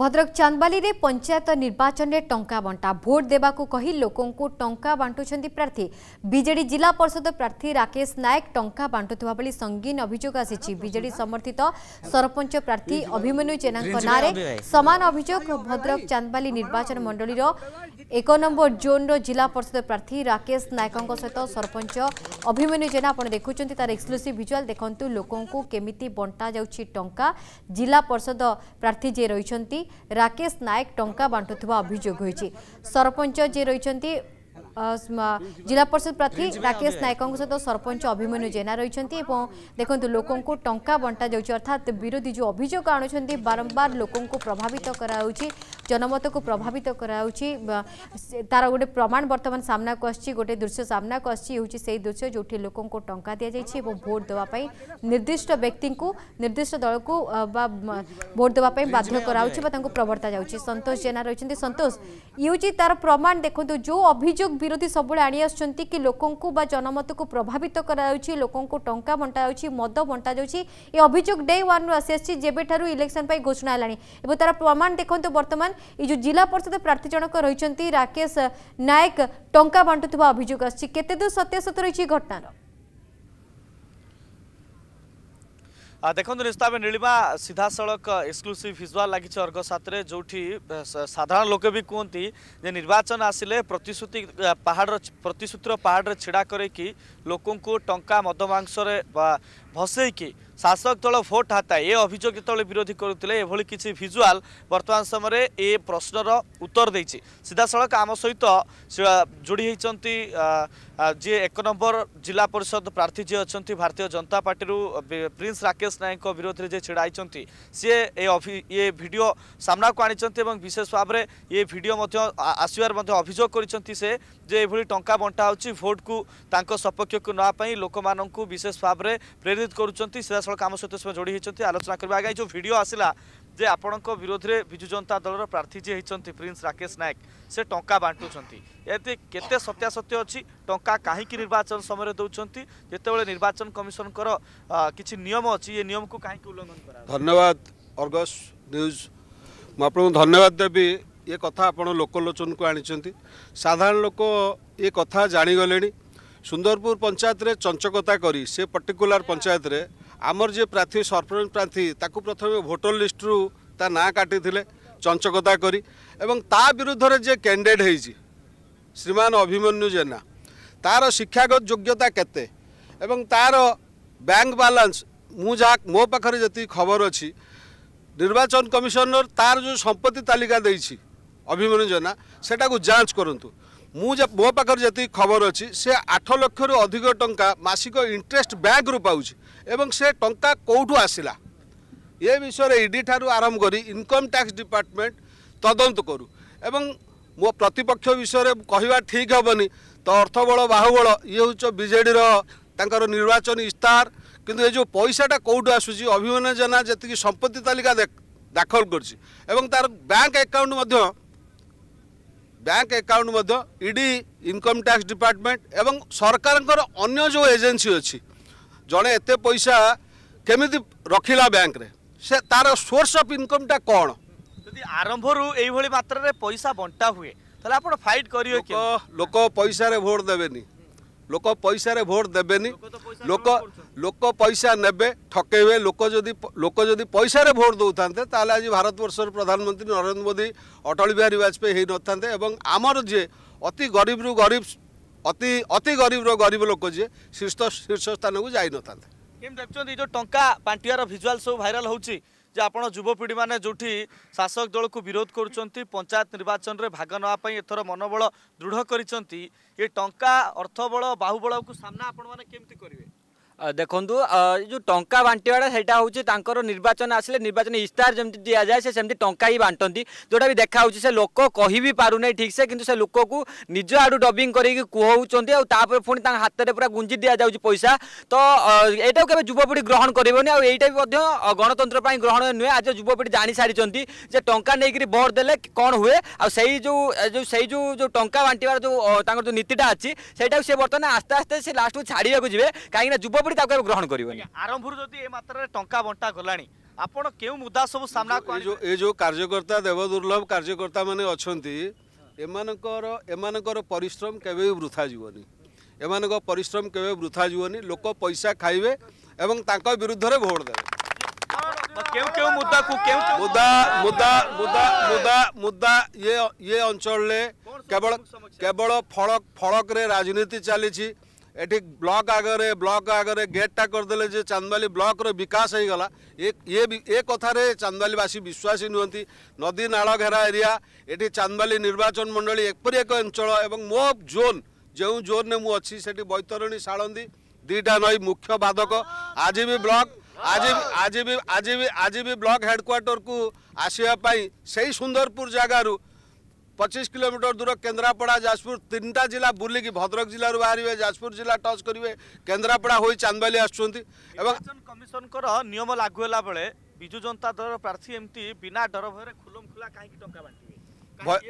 ভদ্রক চান্দবালিরে পঞ্চায়েত নির্বাচনে টঙ্কা বন্টা ভোট দেওয়া কহি লোক টঙ্কা বাঁটুছেন প্রার্থী বিজেডি জেলা পরিষদ প্রার্থী রাকেশ নায়ক টঙ্কা বাঁটুয়া বেড়ে সঙ্গীন অভিযোগ আসিছে বিজেডি সমর্থিত সরপঞ্চ প্রার্থী অভিমন্যু জেলা নাঁরে সমান অভিযোগ ভদ্রক চান্দবালি নির্বাচন মণ্ডলীর এক নম্বর জোনর জেলা পরিষদ প্রার্থী রাকেশ নায়কঙ্ সহ সরপঞ্চ অভিমন্যু জেলা আপনার দেখুছেন তার এক্সক্লুসিভ ভিজুয়াল দেখুন লোক কেমিতি বণ্টা যাচ্ছে টঙ্কা জেলা পরিষদ প্রার্থী যে রয়েছেন ରାକେଶ ନାୟକ ଟଙ୍କା ବାଣ୍ଟୁଥିବା ଅଭିଯୋଗ ହୋଇଛି ସରପଞ୍ଚ ଯିଏ ରହିଛନ୍ତି ଜିଲ୍ଲା ପରିଷଦ ପ୍ରାର୍ଥୀ ରାକେଶ ନାୟକଙ୍କ ସହିତ ସରପଞ୍ଚ ଅଭିମନ୍ୟୁ ଜେନା ରହିଛନ୍ତି ଏବଂ ଦେଖନ୍ତୁ ଲୋକଙ୍କୁ ଟଙ୍କା ବଣ୍ଟାଯାଉଛି ଅର୍ଥାତ୍ ବିରୋଧୀ ଯେଉଁ ଅଭିଯୋଗ ଆଣୁଛନ୍ତି ବାରମ୍ବାର ଲୋକଙ୍କୁ ପ୍ରଭାବିତ କରାଯାଉଛି जनमत को प्रभावित कर तार गोटे प्रमाण बर्तमान सामना को आटे दृश्य सामना को आई दृश्य जो लोक टा दि जाए भोट देवाई निर्दिष्ट व्यक्ति को निर्दिष्ट दल को भोट देवाई बाध्य कराऊ प्रवर्ता सतोष जेना रही सतोष यूजी तार प्रमाण देखो जो अभोग विरोधी सब आनी कि लोक जनमत को प्रभावित कराऊ लोक टाँह बंटा मद बंटा जा अभोग डे वन रु आसी आबू इलेक्शन घोषणा होगा तार प्रमाण देखते बर्तमान এই যে জেলা পরিষদ প্রার্থী জনক রয়েছেন রাকেশ নায়ক টঙ্কা বাঁটুয়া অভিযোগ আসছে কতদূর সত্যাসত্য রয়েছে এই ঘটনার দেখুন নিস্তাবে নীলিমা সিধাসলখ এক্সক্লুসিভ ভিজুয়াল লাগিছে অর্ঘ সাথে যেটি সাধারণ লোক বি কুহতি যে নির্বাচন আসলে প্রতিশ্রুতি পাহাড়র প্রতিশ্রুতির পাহাড়ে ছিড়া করাইকি লোক টঙ্কা মদমাংসরে ଭସେଇକି ଶାସକ ଦଳ ଭୋଟ୍ ହାତା ଏ ଅଭିଯୋଗ ଯେତେବେଳେ ବିରୋଧୀ କରୁଥିଲେ ଏଭଳି କିଛି ଭିଜୁଆଲ୍ ବର୍ତ୍ତମାନ ସମୟରେ ଏ ପ୍ରଶ୍ନର ଉତ୍ତର ଦେଇଛି ସିଧାସଳଖ ଆମ ସହିତ ଯୋଡ଼ି ହୋଇଛନ୍ତି ଯିଏ ଏକ ନମ୍ବର ଜିଲ୍ଲା ପରିଷଦ ପ୍ରାର୍ଥୀ ଯିଏ ଅଛନ୍ତି ଭାରତୀୟ ଜନତା ପାର୍ଟିରୁ ପ୍ରିନ୍ସ ରାକେଶ ନାୟକଙ୍କ ବିରୋଧରେ ଯିଏ ଛିଡ଼ା ହୋଇଛନ୍ତି ସିଏ ଏ ଅଭି ଇଏ ଭିଡ଼ିଓ ସାମ୍ନାକୁ ଆଣିଛନ୍ତି ଏବଂ ବିଶେଷ ଭାବରେ ଏ ଭିଡ଼ିଓ ମଧ୍ୟ ଆସିବାର ମଧ୍ୟ ଅଭିଯୋଗ କରିଛନ୍ତି ସେ ଯେ ଏଭଳି ଟଙ୍କା ବଣ୍ଟା ହେଉଛି ଭୋଟ୍କୁ ତାଙ୍କ ସପକ୍ଷକୁ ନେବା ପାଇଁ ଲୋକମାନଙ୍କୁ ବିଶେଷ ଭାବରେ ପ୍ରେରିତ विरोध गर्ुन्छ सिधासल आम सहित से जोडी हुन्छ आलोचना गरेको आगे जो भिडियो आसला जे आपणको विरोधले विजु जनता दल र प्रार्थी जे हुन्छ प्रिन्स राकेश नायक से टा बाटुन्छ यदि केते सत्यासत्य अछि टा काहीँक निर्वाचन समय देउँछ जतिबेला निर्वाचन कमिसनकर कि नियम अछि ए नियमको काहीँक उल्लङ्घन धन्यवाद अर्गस न्यूज म आपणको धन्यवाद देवी ଏ କଥା ଆପଣ ଲୋକଲୋଚନକୁ ଆଣିଛନ୍ତି ସାଧାରଣ ଲୋକ ଏ କଥା ଜାଣିଗଲେଣି ସୁନ୍ଦରପୁର ପଞ୍ଚାୟତରେ ଚଞ୍ଚକତା କରି ସେ ପର୍ଟିକୁଲାର ପଞ୍ଚାୟତରେ ଆମର ଯେ ପ୍ରାର୍ଥୀ ସରପଞ୍ଚ ପ୍ରାର୍ଥୀ ତାକୁ ପ୍ରଥମେ ଭୋଟର ଲିଷ୍ଟରୁ ତା ନାଁ କାଟିଥିଲେ ଚଞ୍ଚକତା କରି ଏବଂ ତା ବିରୁଦ୍ଧରେ ଯିଏ କ୍ୟାଣ୍ଡିଡେଟ୍ ହେଇଛି ଶ୍ରୀମାନ ଅଭିମନ୍ୟୁ ଜେନା ତାର ଶିକ୍ଷାଗତ ଯୋଗ୍ୟତା କେତେ ଏବଂ ତାର ବ୍ୟାଙ୍କ ବାଲାନ୍ସ ମୁଁ ଯାହା ମୋ ପାଖରେ ଯେତିକି ଖବର ଅଛି ନିର୍ବାଚନ କମିଶନର ତାର ଯେଉଁ ସମ୍ପତ୍ତି ତାଲିକା ଦେଇଛି ଅଭିମନ୍ୟୁ ଜେନା ସେଟାକୁ ଯାଞ୍ଚ କରନ୍ତୁ ମୁଁ ମୋ ପାଖରେ ଯେତିକି ଖବର ଅଛି ସେ ଆଠ ଲକ୍ଷରୁ ଅଧିକ ଟଙ୍କା ମାସିକ ଇଣ୍ଟରେଷ୍ଟ ବ୍ୟାଙ୍କରୁ ପାଉଛି ଏବଂ ସେ ଟଙ୍କା କେଉଁଠୁ ଆସିଲା ଏ ବିଷୟରେ ଇଡି ଠାରୁ ଆରମ୍ଭ କରି ଇନକମ୍ ଟ୍ୟାକ୍ସ ଡିପାର୍ଟମେଣ୍ଟ ତଦନ୍ତ କରୁ ଏବଂ ମୋ ପ୍ରତିପକ୍ଷ ବିଷୟରେ କହିବା ଠିକ୍ ହେବନି ତ ଅର୍ଥବଳ ବାହୁବଳ ଇଏ ହେଉଛି ବିଜେଡ଼ିର ତାଙ୍କର ନିର୍ବାଚନୀ ଇସ୍ତାହାର କିନ୍ତୁ ଏ ଯେଉଁ ପଇସାଟା କେଉଁଠୁ ଆସୁଛି ଅଭିମନ୍ୟ ଜେନା ଯେତିକି ସମ୍ପତ୍ତି ତାଲିକା ଦାଖଲ କରିଛି ଏବଂ ତାର ବ୍ୟାଙ୍କ ଆକାଉଣ୍ଟ ମଧ୍ୟ ବ୍ୟାଙ୍କ ଆକାଉଣ୍ଟ ମଧ୍ୟ ଇଡି ଇନକମ୍ ଟ୍ୟାକ୍ସ ଡିପାର୍ଟମେଣ୍ଟ ଏବଂ ସରକାରଙ୍କର ଅନ୍ୟ ଯେଉଁ ଏଜେନ୍ସି ଅଛି ଜଣେ ଏତେ ପଇସା କେମିତି ରଖିଲା ବ୍ୟାଙ୍କରେ ସେ ତା'ର ସୋର୍ସ ଅଫ୍ ଇନକମ୍ଟା କ'ଣ ଯଦି ଆରମ୍ଭରୁ ଏଇଭଳି ମାତ୍ରାରେ ପଇସା ବଣ୍ଟା ହୁଏ ତାହେଲେ ଆପଣ ଫାଇଟ୍ କରିବେ ଲୋକ ପଇସାରେ ଭୋଟ ଦେବେନି লোক পয়সার ভোট দেবে লোক লোক পয়সা নেবে ঠকেবে লোক যদি লোক যদি পয়সার ভোট দৌথাতে তাহলে আজ ভারতবর্ষর প্রধানমন্ত্রী নরেন্দ্র মোদী অটল বিহারী বাজপেয়ী হয়ে নথাতে এবং আমার যে অতি গরিব রু গরিব অতি অতি গরিবর গরিব লোক যে শীর্ষ শীর্ষ স্থানক যাই নথাতে দেখছেন এই যে টঙ্কা পাঁটিয়ার ভিজুয়াল সব ভাইরাল হচ্ছে ଯେ ଆପଣ ଯୁବପିଢ଼ିମାନେ ଯେଉଁଠି ଶାସକ ଦଳକୁ ବିରୋଧ କରୁଛନ୍ତି ପଞ୍ଚାୟତ ନିର୍ବାଚନରେ ଭାଗ ନେବା ପାଇଁ ଏଥର ମନୋବଳ ଦୃଢ଼ କରିଛନ୍ତି ଏ ଟଙ୍କା ଅର୍ଥବଳ ବାହୁବଳକୁ ସାମ୍ନା ଆପଣମାନେ କେମିତି କରିବେ ଦେଖନ୍ତୁ ଏ ଯେଉଁ ଟଙ୍କା ବାଣ୍ଟିବାଟା ସେଇଟା ହେଉଛି ତାଙ୍କର ନିର୍ବାଚନ ଆସିଲେ ନିର୍ବାଚନ ଇସ୍ତାହାର ଯେମିତି ଦିଆଯାଏ ସେ ସେମିତି ଟଙ୍କା ହିଁ ବାଣ୍ଟନ୍ତି ଯେଉଁଟା ବି ଦେଖାହେଉଛି ସେ ଲୋକ କହିବି ପାରୁନାହିଁ ଠିକ୍ସେ କିନ୍ତୁ ସେ ଲୋକକୁ ନିଜ ଆଡ଼ୁ ଡବିଂ କରିକି କୁହଉଛନ୍ତି ଆଉ ତାପରେ ପୁଣି ତାଙ୍କ ହାତରେ ପୁରା ଗୁଞ୍ଜି ଦିଆଯାଉଛି ପଇସା ତ ଏଇଟାକୁ କେବେ ଯୁବପିଢ଼ି ଗ୍ରହଣ କରିବନି ଆଉ ଏଇଟା ବି ମଧ୍ୟ ଗଣତନ୍ତ୍ର ପାଇଁ ଗ୍ରହଣ ନୁହେଁ ଆଜି ଯୁବପିଢ଼ି ଜାଣିସାରିଛନ୍ତି ଯେ ଟଙ୍କା ନେଇକିରି ଭୋଟ ଦେଲେ କ'ଣ ହୁଏ ଆଉ ସେଇ ଯେଉଁ ଯେଉଁ ସେଇ ଯେଉଁ ଯେଉଁ ଟଙ୍କା ବାଣ୍ଟିବାର ଯେଉଁ ତାଙ୍କର ଯେଉଁ ନୀତିଟା ଅଛି ସେଇଟାକୁ ସେ ବର୍ତ୍ତମାନ ଆସ୍ତେ ଆସ୍ତେ ସେ ଲାଷ୍ଟକୁ ଛାଡ଼ିବାକୁ ଯିବେ କାହିଁକିନା ଯୁବ କଡ଼ାପଡ଼ି ତାକୁ ଏବେ ଗ୍ରହଣ କରିବନି ଆରମ୍ଭରୁ ଯଦି ଏ ମାତ୍ରାରେ ଟଙ୍କା ବଣ୍ଟା ଗଲାଣି ଆପଣ କେଉଁ ମୁଦ୍ଦା ସବୁ ସାମ୍ନା ଏ ଯେଉଁ କାର୍ଯ୍ୟକର୍ତ୍ତା ଦେବଦୁର୍ଲଭ କାର୍ଯ୍ୟକର୍ତ୍ତାମାନେ ଅଛନ୍ତି ଏମାନଙ୍କର ଏମାନଙ୍କର ପରିଶ୍ରମ କେବେ ବି ବୃଥା ଯିବନି ଏମାନଙ୍କ ପରିଶ୍ରମ କେବେ ବୃଥା ଯିବନି ଲୋକ ପଇସା ଖାଇବେ ଏବଂ ତାଙ୍କ ବିରୁଦ୍ଧରେ ଭୋଟ ଦେବେ କେଉଁ କେଉଁ ମୁଦ୍ଦାକୁ କେଉଁ ମୁଦା ମୁଦା ମୁଦା ମୁଦା ମୁଦା ଇଏ ଇଏ ଅଞ୍ଚଳରେ କେବଳ କେବଳ ଫଳକ ଫଳକରେ ରାଜନୀତି ଚାଲିଛି ଏଠି ବ୍ଲକ ଆଗରେ ବ୍ଲକ ଆଗରେ ଗେଟ୍ଟା କରିଦେଲେ ଯେ ଚାନ୍ଦବାଲି ବ୍ଲକର ବିକାଶ ହୋଇଗଲା ଏ ଏ କଥାରେ ଚାନ୍ଦବାଲିବାସୀ ବିଶ୍ୱାସୀ ନୁହନ୍ତି ନଦୀ ନାଳ ଘେରା ଏରିଆ ଏଠି ଚାନ୍ଦବାଲି ନିର୍ବାଚନ ମଣ୍ଡଳୀ ଏପରି ଏକ ଅଞ୍ଚଳ ଏବଂ ମୋ ଜୋନ୍ ଯେଉଁ ଜୋନ୍ରେ ମୁଁ ଅଛି ସେଠି ବୈତରଣୀ ଶାଳନ୍ଦୀ ଦୁଇଟା ନଈ ମୁଖ୍ୟ ବାଧକ ଆଜି ବି ବ୍ଲକ ଆଜି ଆଜି ବି ଆଜି ବି ଆଜି ବି ବ୍ଲକ ହେଡ଼କ୍ୱାର୍ଟରକୁ ଆସିବା ପାଇଁ ସେଇ ସୁନ୍ଦରପୁର ଜାଗାରୁ ପଚିଶ କିଲୋମିଟର ଦୂର କେନ୍ଦ୍ରାପଡ଼ା ଯାଜପୁର ତିନିଟା ଜିଲ୍ଲା ବୁଲିକି ଭଦ୍ରକ ଜିଲ୍ଲାରୁ ବାହାରିବେ ଯାଜପୁର ଜିଲ୍ଲା ଟଚ୍ କରିବେ କେନ୍ଦ୍ରାପଡ଼ା ହୋଇ ଚାନ୍ଦବାଲି ଆସୁଛନ୍ତି ଏବଂ କମିଶନଙ୍କର ନିୟମ ଲାଗୁ ହେଲା ବେଳେ ବିଜୁ ଜନତା ଦଳର ପ୍ରାର୍ଥୀ ଏମିତି ବିନା ଡର ଭୟରେ ଖୁଲମ ଖୁଲା କାହିଁକି ଟଙ୍କା ବାଣ୍ଟିବେ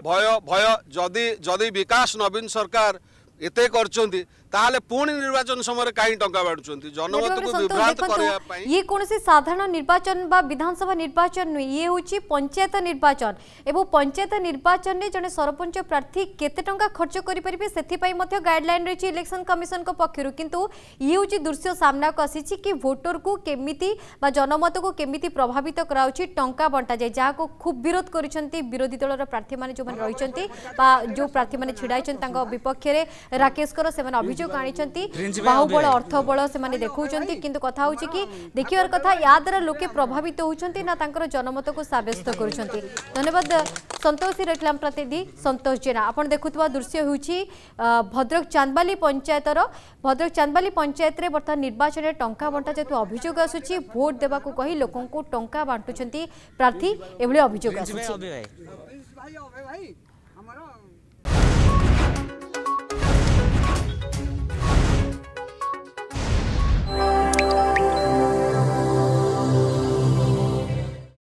ଭୟ ଭୟ ଯଦି ଯଦି ବିକାଶ ନବୀନ ସରକାର ଏତେ କରିଛନ୍ତି ତାହେଲେ ପୁଣି ନିର୍ବାଚନ ସମୟରେ କାହିଁ ଟଙ୍କା ବାଣ୍ଟୁଛନ୍ତି ଜନମତକୁ ବିଭ୍ରାନ୍ତ କରିବା ପାଇଁ ଇଏ କୌଣସି ସାଧାରଣ ନିର୍ବାଚନ ବା ବିଧାନସଭା ନିର୍ବାଚନ ନୁହେଁ ଇଏ ହେଉଛି ପଞ୍ଚାୟତ ନିର୍ବାଚନ ଏବଂ ପଞ୍ଚାୟତ ନିର୍ବାଚନରେ ଜଣେ ସରପଞ୍ଚ ପ୍ରାର୍ଥୀ କେତେ ଟଙ୍କା ଖର୍ଚ୍ଚ କରିପାରିବେ ସେଥିପାଇଁ ମଧ୍ୟ ଗାଇଡଲାଇନ୍ ରହିଛି ଇଲେକ୍ସନ କମିଶନଙ୍କ ପକ୍ଷରୁ କିନ୍ତୁ ଇଏ ହେଉଛି ଦୃଶ୍ୟ ସାମ୍ନାକୁ ଆସିଛି କି ଭୋଟରକୁ କେମିତି ବା ଜନମତକୁ କେମିତି ପ୍ରଭାବିତ କରାଉଛି ଟଙ୍କା ବଣ୍ଟାଯାଏ ଯାହାକୁ ଖୁବ୍ ବିରୋଧ କରିଛନ୍ତି ବିରୋଧୀ ଦଳର ପ୍ରାର୍ଥୀମାନେ ଯେଉଁମାନେ ରହିଛନ୍ତି ବା ଯେଉଁ ପ୍ରାର୍ଥୀମାନେ ଛିଡ଼ା ହେଇଛନ୍ତି ତାଙ୍କ ବିପକ୍ଷରେ राकेश सेमान अभिजोग आनी बाहुबल अर्थबल सेमान देखुं लोके प्रभावित होकर जनमत को सब्यस्त करवाद सतोषी रेटलाम प्रतिनिधि सतोष जेना आप देखुवा दृश्य हूँ भद्रक चांदवा पंचायत रद्रक चांदवा पंचायत में बर्तमान निर्वाचन में टा बंटा जा अभोग आसूरी भोट देवाक लोक टाँ बांटुच्च प्रार्थी एभली अभोग आस